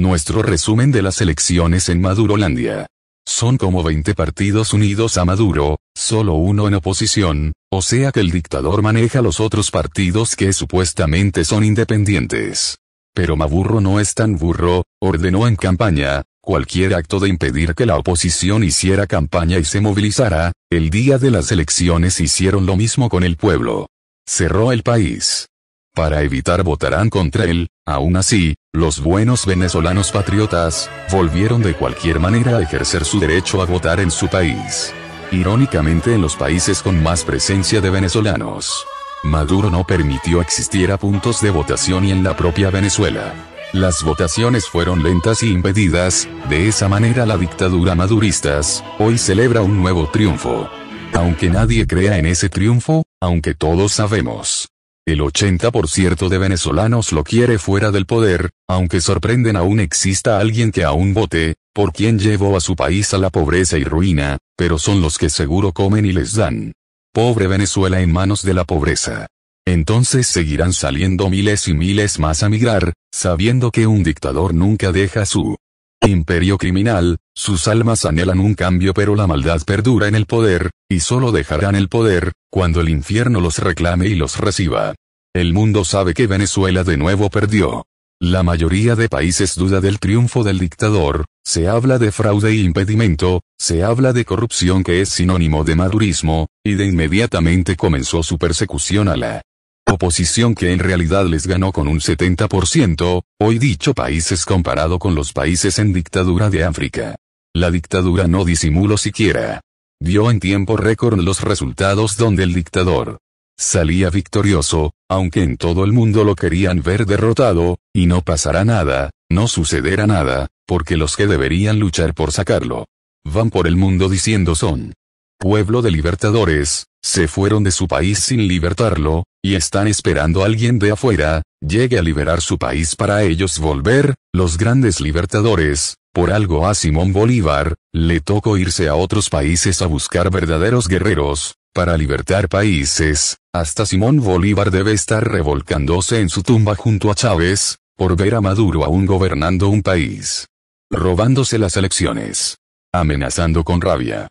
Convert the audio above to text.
Nuestro resumen de las elecciones en Madurolandia. Son como 20 partidos unidos a Maduro, solo uno en oposición, o sea que el dictador maneja los otros partidos que supuestamente son independientes. Pero Maburro no es tan burro, ordenó en campaña, cualquier acto de impedir que la oposición hiciera campaña y se movilizara, el día de las elecciones hicieron lo mismo con el pueblo. Cerró el país para evitar votarán contra él, aún así, los buenos venezolanos patriotas, volvieron de cualquier manera a ejercer su derecho a votar en su país. Irónicamente en los países con más presencia de venezolanos. Maduro no permitió existiera puntos de votación y en la propia Venezuela. Las votaciones fueron lentas y e impedidas, de esa manera la dictadura maduristas, hoy celebra un nuevo triunfo. Aunque nadie crea en ese triunfo, aunque todos sabemos el 80% de venezolanos lo quiere fuera del poder, aunque sorprenden aún exista alguien que aún vote, por quien llevó a su país a la pobreza y ruina, pero son los que seguro comen y les dan. Pobre Venezuela en manos de la pobreza. Entonces seguirán saliendo miles y miles más a migrar, sabiendo que un dictador nunca deja su Imperio criminal, sus almas anhelan un cambio pero la maldad perdura en el poder, y solo dejarán el poder, cuando el infierno los reclame y los reciba. El mundo sabe que Venezuela de nuevo perdió. La mayoría de países duda del triunfo del dictador, se habla de fraude e impedimento, se habla de corrupción que es sinónimo de madurismo, y de inmediatamente comenzó su persecución a la oposición que en realidad les ganó con un 70%, hoy dicho país es comparado con los países en dictadura de África. La dictadura no disimuló siquiera. Dio en tiempo récord los resultados donde el dictador salía victorioso, aunque en todo el mundo lo querían ver derrotado, y no pasará nada, no sucederá nada, porque los que deberían luchar por sacarlo, van por el mundo diciendo son pueblo de libertadores, se fueron de su país sin libertarlo, y están esperando a alguien de afuera, llegue a liberar su país para ellos volver, los grandes libertadores, por algo a Simón Bolívar, le tocó irse a otros países a buscar verdaderos guerreros, para libertar países, hasta Simón Bolívar debe estar revolcándose en su tumba junto a Chávez, por ver a Maduro aún gobernando un país. Robándose las elecciones. Amenazando con rabia.